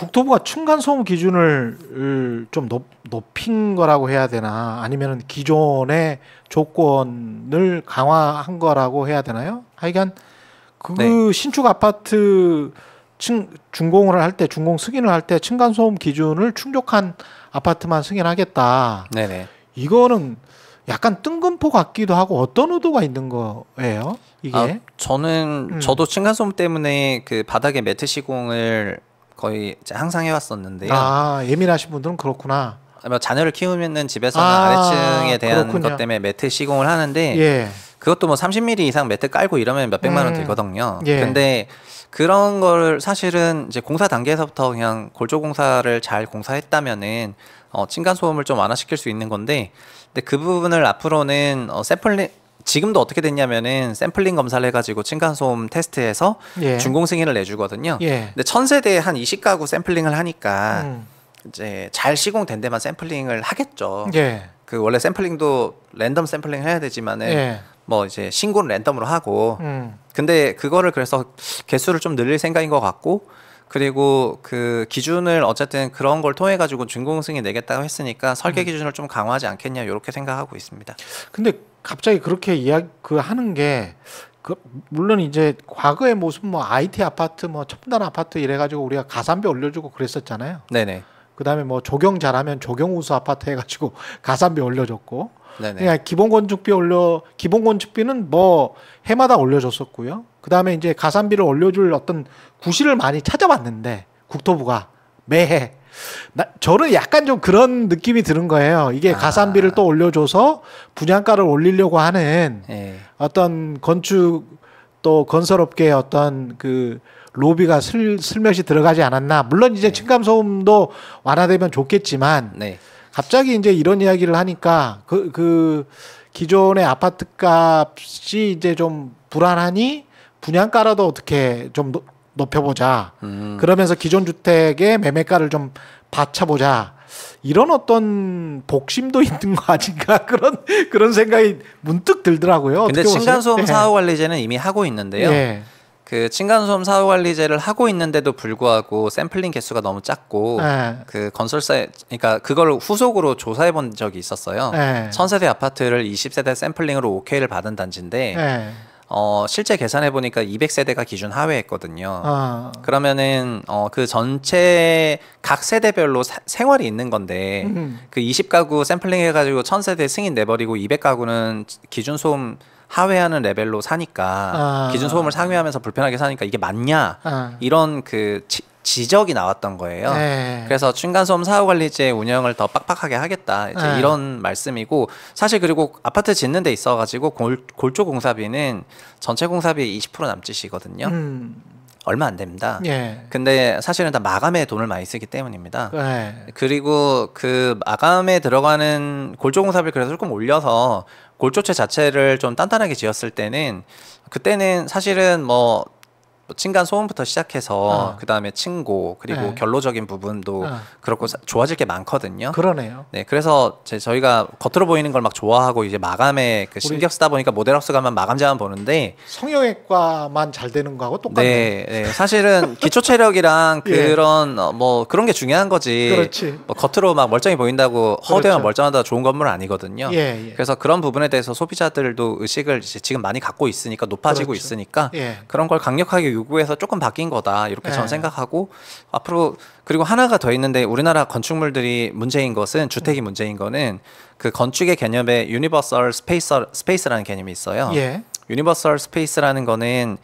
국토부가 층간소음 기준을 좀 높, 높인 거라고 해야 되나 아니면 기존의 조건을 강화한 거라고 해야 되나요? 하여간 그 네. 신축 아파트 층, 준공을 할 때중공 승인을 할 때 층간소음 기준을 충족한 아파트만 승인하겠다. 네네. 이거는 약간 뜬금포 같기도 하고 어떤 의도가 있는 거예요? 이게 아, 저는 음. 저도 층간소음 때문에 그 바닥에 매트 시공을 거의 항상 해왔었는데요. 아 예민하신 분들은 그렇구나. 자녀를 키우면은 집에서는 아, 아래층에 대한 그렇군요. 것 때문에 매트 시공을 하는데 예. 그것도 뭐 30mm 이상 매트 깔고 이러면 몇 백만 원 음. 들거든요. 예. 근데 그런 걸 사실은 이제 공사 단계에서부터 그냥 골조 공사를 잘 공사했다면은 어, 층간 소음을 좀 완화시킬 수 있는 건데 근데 그 부분을 앞으로는 어, 세플링 지금도 어떻게 됐냐면은 샘플링 검사를 해가지고 층간소음 테스트해서 예. 준공 승인을 내주거든요. 예. 근데 천세대에 한 20가구 샘플링을 하니까 음. 이제 잘 시공된 데만 샘플링을 하겠죠. 예. 그 원래 샘플링도 랜덤 샘플링 해야 되지만은 예. 뭐 이제 신고는 랜덤으로 하고 음. 근데 그거를 그래서 개수를 좀 늘릴 생각인 것 같고 그리고 그 기준을 어쨌든 그런 걸 통해 가지고 준공승이 내겠다고 했으니까 설계 음. 기준을 좀 강화하지 않겠냐 이렇게 생각하고 있습니다. 근데 갑자기 그렇게 이야기 그 하는 게그 물론 이제 과거의 모습 뭐 IT 아파트 뭐 첨단 아파트 이래 가지고 우리가 가산비 올려주고 그랬었잖아요. 네네. 그다음에 뭐 조경 잘하면 조경우수 아파트 해가지고 가산비 올려줬고 그냥 그러니까 기본 건축비 올려 기본 건축비는 뭐 해마다 올려줬었고요. 그다음에 이제 가산비를 올려줄 어떤 구실을 많이 찾아봤는데 국토부가 매해 나, 저는 약간 좀 그런 느낌이 드는 거예요. 이게 아. 가산비를 또 올려줘서 분양가를 올리려고 하는 예. 어떤 건축 또 건설업계의 어떤 그 로비가 슬, 슬며시 들어가지 않았나. 물론 이제 네. 층감 소음도 완화되면 좋겠지만 네. 갑자기 이제 이런 이야기를 하니까 그, 그 기존의 아파트 값이 이제 좀 불안하니 분양가라도 어떻게 좀 높여보자. 음. 그러면서 기존 주택의 매매가를 좀 받쳐보자. 이런 어떤 복심도 있는 거 아닌가 그런 그런 생각이 문득 들더라고요. 근데 층간소음 네. 사후관리제는 이미 하고 있는데요. 네. 그 층간소음 사후관리제를 하고 있는데도 불구하고 샘플링 개수가 너무 작고 네. 그 건설사 그러니까 그걸 후속으로 조사해 본 적이 있었어요. 예. 천세대 아파트를 20세대 샘플링으로 오케이를 받은 단지인데 어, 실제 계산해 보니까 200세대가 기준 하회했거든요. 아. 그러면은 어, 그 전체 각 세대별로 사, 생활이 있는 건데 음. 그 20가구 샘플링 해가지고 1000세대 승인 내버리고 200가구는 기준 소음 하회하는 레벨로 사니까 아. 기준 소음을 상회하면서 불편하게 사니까 이게 맞냐 아. 이런 그 치, 지적이 나왔던 거예요. 네. 그래서 층간소음 사후관리제 운영을 더 빡빡하게 하겠다 이제 네. 이런 말씀이고 사실 그리고 아파트 짓는 데 있어가지고 골, 골조 공사비는 전체 공사비 20% 남짓이거든요. 음. 얼마 안 됩니다. 예. 근데 사실은 다 마감에 돈을 많이 쓰기 때문입니다. 예. 그리고 그 마감에 들어가는 골조공사비를 그래서 조금 올려서 골조체 자체를 좀 단단하게 지었을 때는 그때는 사실은 뭐 층간 뭐 소음부터 시작해서 어. 아. 그 다음에 친구 그리고 네. 결로적인 부분도 어. 그렇고 사, 좋아질 게 많거든요. 그러네요. 네, 그래서 제, 저희가 겉으로 보이는 걸 막 좋아하고 이제 마감에 그 신경 쓰다 보니까 모델학스 가면 마감자만 보는데 성형외과만 잘 되는 거하고 똑같네요. 네, 네. 사실은 기초 체력이랑 예. 그런 어, 뭐 그런 게 중요한 거지. 그렇지. 뭐 겉으로 막 멀쩡히 보인다고 허대만 그렇죠. 멀쩡하다 좋은 건물 아니거든요. 예, 예. 그래서 그런 부분에 대해서 소비자들도 의식을 지금 많이 갖고 있으니까 높아지고 그렇죠. 있으니까 예. 그런 걸 강력하게 요구에서 조금 바뀐 거다 이렇게 네. 저는 생각하고 앞으로 그리고 하나가 더 있는데 우리나라 건축물들이 문제인 것은 주택이 음. 문제인 거는 그 건축의 개념에 유니버설 스페이스 스페이스라는 개념이 있어요. 예. 유니버설 스페이스라는 거는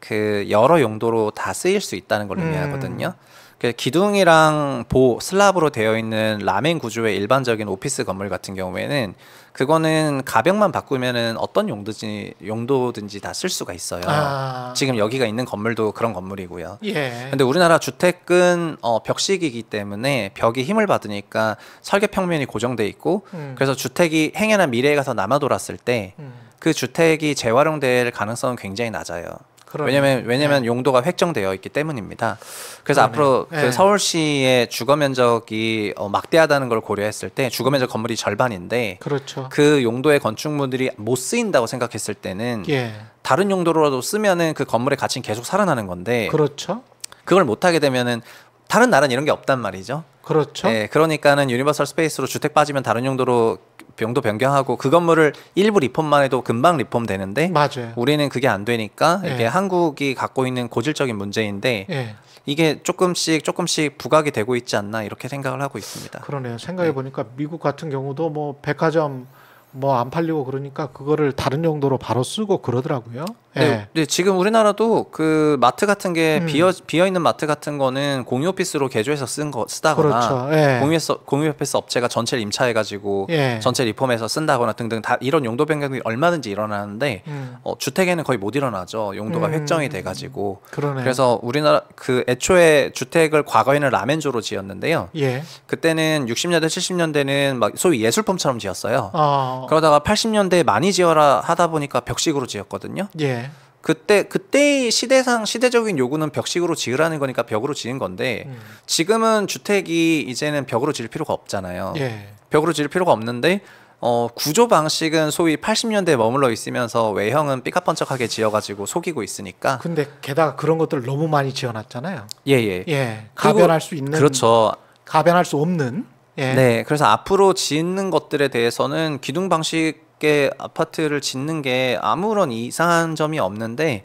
그 여러 용도로 다 쓰일 수 있다는 걸 음. 의미하거든요. 음. 그 기둥이랑 보 슬랍으로 되어 있는 라멘 구조의 일반적인 오피스 건물 같은 경우에는 그거는 가벽만 바꾸면은 어떤 용도지, 용도든지 다 쓸 수가 있어요. 아. 지금 여기가 있는 건물도 그런 건물이고요. 예. 근데 우리나라 주택은 어, 벽식이기 때문에 벽이 힘을 받으니까 설계 평면이 고정돼 있고 음. 그래서 주택이 행여나 미래에 가서 남아 돌았을 때그 음. 그 주택이 재활용될 가능성은 굉장히 낮아요. 그러네. 왜냐면 왜냐면 네. 용도가 획정되어 있기 때문입니다. 그래서 그러네. 앞으로 그 네. 서울시의 주거 면적이 어, 막대하다는 걸 고려했을 때 주거 면적 건물이 절반인데 그렇죠. 그 용도의 건축물들이 못 쓰인다고 생각했을 때는 예. 다른 용도로라도 쓰면은 그 건물의 가치는 계속 살아나는 건데 그렇죠. 그걸 못 하게 되면은 다른 나라는 이런 게 없단 말이죠. 그렇죠. 네, 그러니까는 유니버설 스페이스로 주택 빠지면 다른 용도로 용도 변경하고 그 건물을 일부 리폼만 해도 금방 리폼 되는데 맞아요. 우리는 그게 안 되니까 예. 이게 한국이 갖고 있는 고질적인 문제인데 예. 이게 조금씩 조금씩 부각이 되고 있지 않나 이렇게 생각을 하고 있습니다. 그러네요. 생각해 보니까 네. 미국 같은 경우도 뭐 백화점 뭐안 팔리고 그러니까 그거를 다른 용도로 바로 쓰고 그러더라고요. 네. 네, 네 지금 우리나라도 그 마트 같은 게 음. 비어 비어 있는 마트 같은 거는 공유 오피스로 개조해서 쓴거 쓰다거나 그렇죠. 예. 공유 공유 오피스 업체가 전체 를 임차해 가지고 예. 전체 리폼해서 쓴다거나 등등 다 이런 용도 변경이 얼마든지 일어나는데 음. 어, 주택에는 거의 못 일어나죠. 용도가 음. 획정이 돼 가지고. 그래서 우리나라 그 애초에 주택을 과거에는 라멘조로 지었는데요. 예. 그때는 60년대 70년대는 막 소위 예술품처럼 지었어요. 아. 어. 그러다가 80년대 에 많이 지어라 하다 보니까 벽식으로 지었거든요. 예. 그때 그때의 시대상 시대적인 요구는 벽식으로 지으라는 거니까 벽으로 지은 건데 음. 지금은 주택이 이제는 벽으로 지을 필요가 없잖아요. 예. 벽으로 지을 필요가 없는데 어, 구조 방식은 소위 80년대에 머물러 있으면서 외형은 삐까뻔쩍하게 지어가지고 속이고 있으니까. 근데 게다가 그런 것들 너무 많이 지어놨잖아요. 예예. 예. 예. 예. 가변할 수 있는. 그렇죠. 가변할 수 없는. 예. 네, 그래서 앞으로 짓는 것들에 대해서는 기둥 방식의 아파트를 짓는 게 아무런 이상한 점이 없는데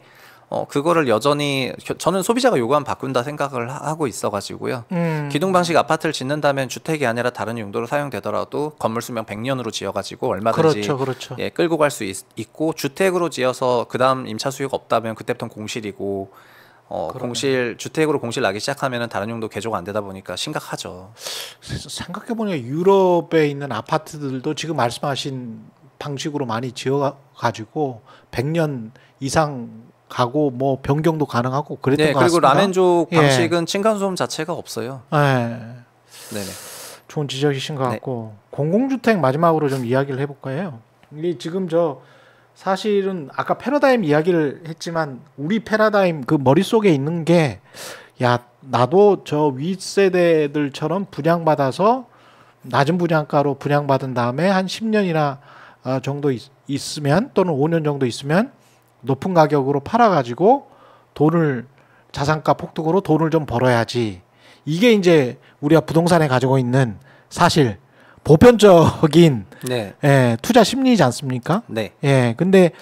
어, 그거를 여전히 저는 소비자가 요구하면 바꾼다 생각을 하고 있어가지고요. 음. 기둥 방식 아파트를 짓는다면 주택이 아니라 다른 용도로 사용되더라도 건물 수명 100년으로 지어가지고 얼마든지 그렇죠, 그렇죠. 예, 끌고 갈 수 있고 주택으로 지어서 그다음 임차 수요가 없다면 그때부터 공실이고 어, 공실 주택으로 공실 나기 시작하면은 다른 용도 개조가 안 되다 보니까 심각하죠. 생각해 보니까 유럽에 있는 아파트들도 지금 말씀하신 방식으로 많이 지어 가지고 100년 이상 가고 뭐 변경도 가능하고 그랬던 네, 것리고 같습니다. 그리고 라멘족 예. 방식은 예. 층간소음 자체가 없어요. 네. 네네. 좋은 지적이신 것 네. 같고 네. 공공주택 마지막으로 좀 이야기를 해볼까요? 이 지금 저 사실은 아까 패러다임 이야기를 했지만 우리 패러다임 그 머릿속에 있는 게 야 나도 저 윗세대들처럼 분양받아서 낮은 분양가로 분양받은 다음에 한 10년이나 어, 정도 있, 있으면 또는 5년 정도 있으면 높은 가격으로 팔아가지고 돈을 자산가 폭등으로 돈을 좀 벌어야지 이게 이제 우리가 부동산에 가지고 있는 사실 보편적인 네. 예, 투자 심리지 않습니까? 네. 예. 근데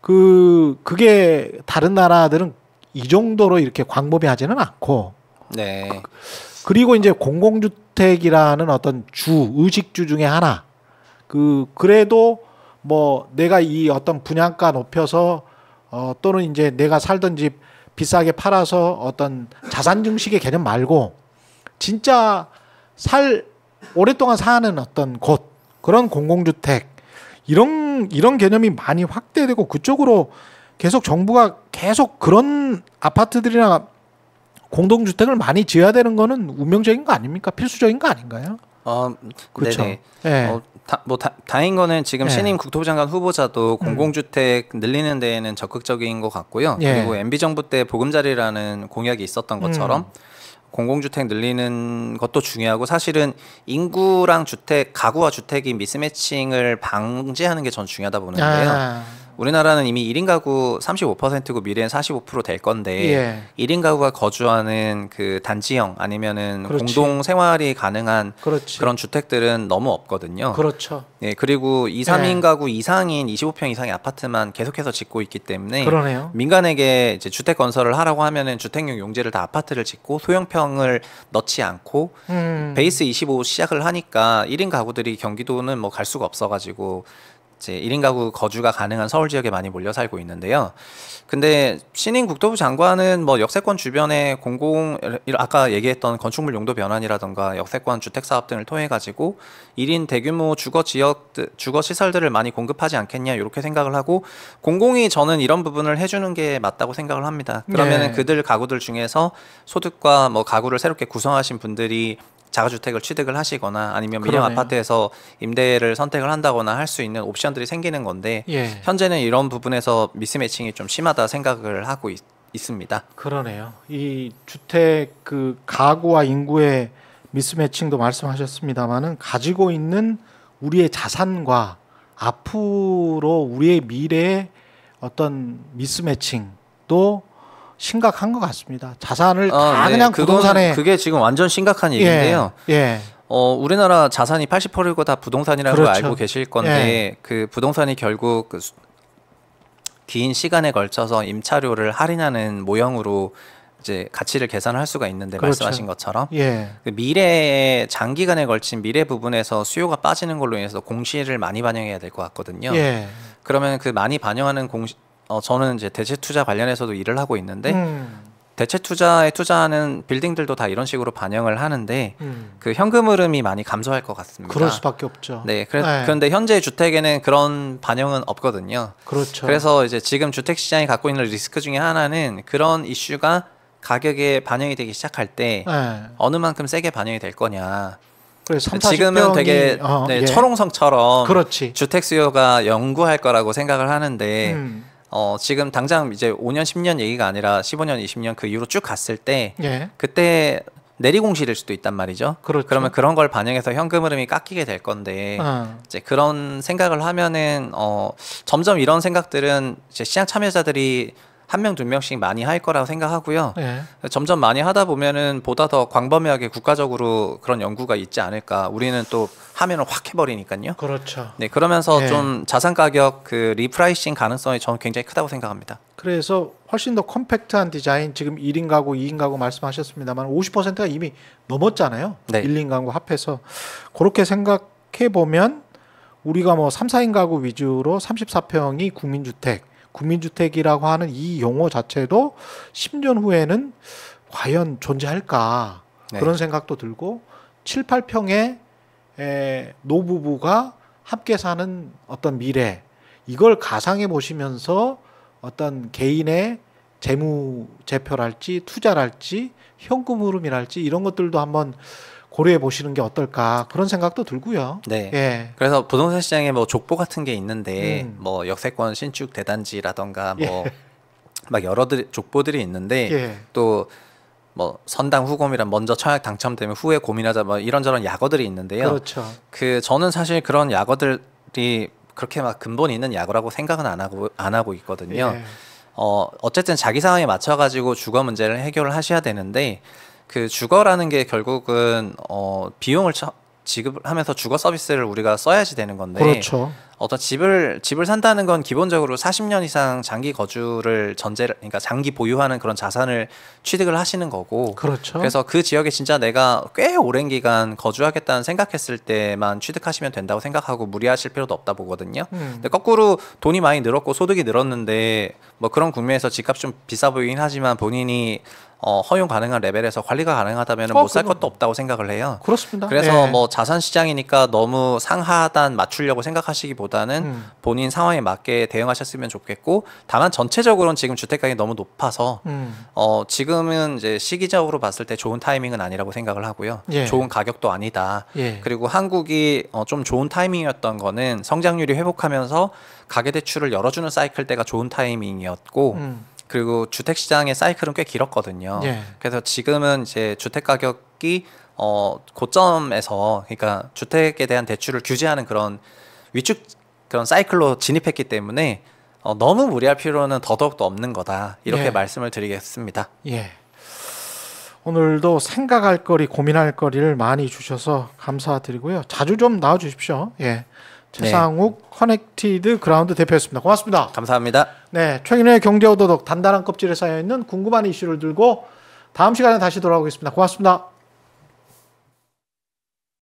그 그게 다른 나라들은 이 정도로 이렇게 광범위 하지는 않고 네. 그, 리고 이제 공공주택이라는 어떤 주 의식주 중에 하나 그 그래도 뭐 내가 이 어떤 분양가 높여서 어 또는 이제 내가 살던 집 비싸게 팔아서 어떤 자산 증식의 개념 말고 진짜 살 오랫동안 사는 어떤 곳 그런 공공주택 이런 이런 개념이 많이 확대되고 그쪽으로 계속 정부가 계속 그런 아파트들이나 공동주택을 많이 지어야 되는 거는 운명적인 거 아닙니까? 필수적인 거 아닌가요? 어, 그렇죠. 네 어, 뭐 다, 다행인 거는 지금 네. 신임 국토부 장관 후보자도 음. 공공주택 늘리는 데에는 적극적인 것 같고요. 예. 그리고 MB 정부 때 보금자리라는 공약이 있었던 것처럼 음. 공공주택 늘리는 것도 중요하고 사실은 인구랑 주택 가구와 주택이 미스매칭을 방지하는 게 전 중요하다 보는데요. 아. 우리나라는 이미 1인 가구 35%고 미래엔 45%될 건데 예. 1인 가구가 거주하는 그 단지형 아니면은 그렇지. 공동 생활이 가능한 그렇지. 그런 주택들은 너무 없거든요. 그렇죠. 예, 그리고 2, 3인 예. 가구 이상인 25평 이상의 아파트만 계속해서 짓고 있기 때문에 그러네요. 민간에게 이제 주택 건설을 하라고 하면은 주택용 용지를 다 아파트를 짓고 소형평을 넣지 않고 음. 베이스 25 시작을 하니까 1인 가구들이 경기도는 뭐 갈 수가 없어 가지고 이제 1인 가구 거주가 가능한 서울 지역에 많이 몰려 살고 있는데요. 근데 신인 국토부 장관은 뭐 역세권 주변에 공공 아까 얘기했던 건축물 용도 변환이라던가 역세권 주택 사업 등을 통해 가지고 1인 대규모 주거 지역 주거 시설들을 많이 공급하지 않겠냐 이렇게 생각을 하고 공공이 저는 이런 부분을 해 주는 게 맞다고 생각을 합니다. 그러면은 네. 그들 가구들 중에서 소득과 뭐 가구를 새롭게 구성하신 분들이 자가주택을 취득을 하시거나 아니면 민영 아파트에서 임대를 선택을 한다거나 할 수 있는 옵션들이 생기는 건데 예. 현재는 이런 부분에서 미스매칭이 좀 심하다 생각을 하고 있, 습니다 그러네요. 이 주택 그 가구와 인구의 미스매칭도 말씀하셨습니다만은 가지고 있는 우리의 자산과 앞으로 우리의 미래의 어떤 미스매칭도 심각한 것 같습니다. 자산을 아, 다 네. 그냥 부동산에 그게 지금 완전 심각한 일인데요. 예. 예. 어, 우리나라 자산이 80%고 다부동산이라고 그렇죠. 알고 계실 건데 예. 그 부동산이 결국 그 긴 시간에 걸쳐서 임차료를 할인하는 모형으로 이제 가치를 계산할 수가 있는데 그렇죠. 말씀하신 것처럼 예. 그 미래에 장기간에 걸친 미래 부분에서 수요가 빠지는 걸로 인해서 공시를 많이 반영해야 될 것 같거든요. 예. 그러면 그 많이 반영하는 공시 어, 저는 이제 대체 투자 관련해서도 일을 하고 있는데 음. 대체 투자에 투자하는 빌딩들도 다 이런 식으로 반영을 하는데 음. 그 현금 흐름이 많이 감소할 것 같습니다. 그럴 수밖에 없죠. 네, 그래, 네, 그런데 현재 주택에는 그런 반영은 없거든요. 그렇죠. 그래서 이제 지금 주택 시장이 갖고 있는 리스크 중에 하나는 그런 이슈가 가격에 반영이 되기 시작할 때 네. 어느 만큼 세게 반영이 될 거냐. 지금은 되게 어, 네, 예. 철옹성처럼 그렇지. 주택 수요가 연구할 거라고 생각을 하는데 음. 어, 지금 당장 이제 5년, 10년 얘기가 아니라 15년, 20년 그 이후로 쭉 갔을 때 예. 그때 내리공실일 수도 있단 말이죠. 그렇죠. 그러면 그런 걸 반영해서 현금 흐름이 깎이게 될 건데 어. 이제 그런 생각을 하면은 어 점점 이런 생각들은 이제 시장 참여자들이 한 명, 두 명씩 많이 할 거라고 생각하고요. 예. 점점 많이 하다 보면은 보다 더 광범위하게 국가적으로 그런 연구가 있지 않을까. 우리는 또 하면은 확 해버리니까요. 그렇죠. 네, 그러면서 예. 좀 자산 가격 그 리프라이싱 가능성이 저는 굉장히 크다고 생각합니다. 그래서 훨씬 더 컴팩트한 디자인, 지금 1인 가구, 2인 가구 말씀하셨습니다만 50%가 이미 넘었잖아요. 네. 1, 인 가구 합해서. 그렇게 생각해 보면 우리가 뭐 3, 4인 가구 위주로 34평이 국민주택, 국민주택이라고 하는 이 용어 자체도 10년 후에는 과연 존재할까 네. 그런 생각도 들고 7, 8평의 노부부가 함께 사는 어떤 미래 이걸 가상해 보시면서 어떤 개인의 재무 제표랄지 투자랄지 현금 흐름이랄지 이런 것들도 한번 고려해 보시는 게 어떨까 그런 생각도 들고요. 네. 예. 그래서 부동산 시장에 뭐 족보 같은 게 있는데 음. 뭐 역세권 신축 대단지라던가 예. 뭐막 여러 족보들이 있는데 예. 또뭐 선당 후검이란 먼저 청약 당첨되면 후에 고민하자 뭐 이런저런 약어들이 있는데요. 그렇죠. 그 저는 사실 그런 약어들이 그렇게 막 근본 있는 약어라고 생각은 안 하고 안 하고 있거든요. 예. 어 어쨌든 자기 상황에 맞춰 가지고 주거 문제를 해결을 하셔야 되는데 그 주거라는 게 결국은 어, 비용을 처, 지급을 하면서 주거 서비스를 우리가 써야지 되는 건데 그렇죠. 어떤 집을 집을 산다는 건 기본적으로 40년 이상 장기 거주를 전제 그러니까 장기 보유하는 그런 자산을 취득을 하시는 거고 그렇죠. 그래서 그 지역에 진짜 내가 꽤 오랜 기간 거주하겠다는 생각했을 때만 취득하시면 된다고 생각하고 무리하실 필요도 없다 보거든요. 음. 근데 거꾸로 돈이 많이 늘었고 소득이 늘었는데 뭐 그런 국면에서 집값 좀 비싸 보이긴 하지만 본인이 어, 허용 가능한 레벨에서 관리가 가능하다면 뭐 어, 못살 것도 없다고 생각을 해요. 그렇습니다. 그래서 예. 뭐 자산 시장이니까 너무 상하단 맞추려고 생각하시기보다는 음. 본인 상황에 맞게 대응하셨으면 좋겠고 다만 전체적으로는 지금 주택 가격이 너무 높아서 음. 어, 지금은 이제 시기적으로 봤을 때 좋은 타이밍은 아니라고 생각을 하고요. 예. 좋은 가격도 아니다. 예. 그리고 한국이 어, 좀 좋은 타이밍이었던 거는 성장률이 회복하면서 가계 대출을 열어주는 사이클 때가 좋은 타이밍이었고. 음. 그리고 주택 시장의 사이클은 꽤 길었거든요. 예. 그래서 지금은 이제 주택 가격이 어 고점에서 그러니까 주택에 대한 대출을 규제하는 그런 위축 그런 사이클로 진입했기 때문에 어, 너무 무리할 필요는 더더욱도 없는 거다 이렇게 예. 말씀을 드리겠습니다. 예. 오늘도 생각할 거리 고민할 거리를 많이 주셔서 감사드리고요. 자주 좀 나와 주십시오. 예. 네. 최상욱 네. 커넥티드 그라운드 대표였습니다. 고맙습니다. 감사합니다. 네, 최근의 경제오도독 단단한 껍질에 쌓여 있는 궁금한 이슈를 들고 다음 시간에 다시 돌아오겠습니다. 고맙습니다.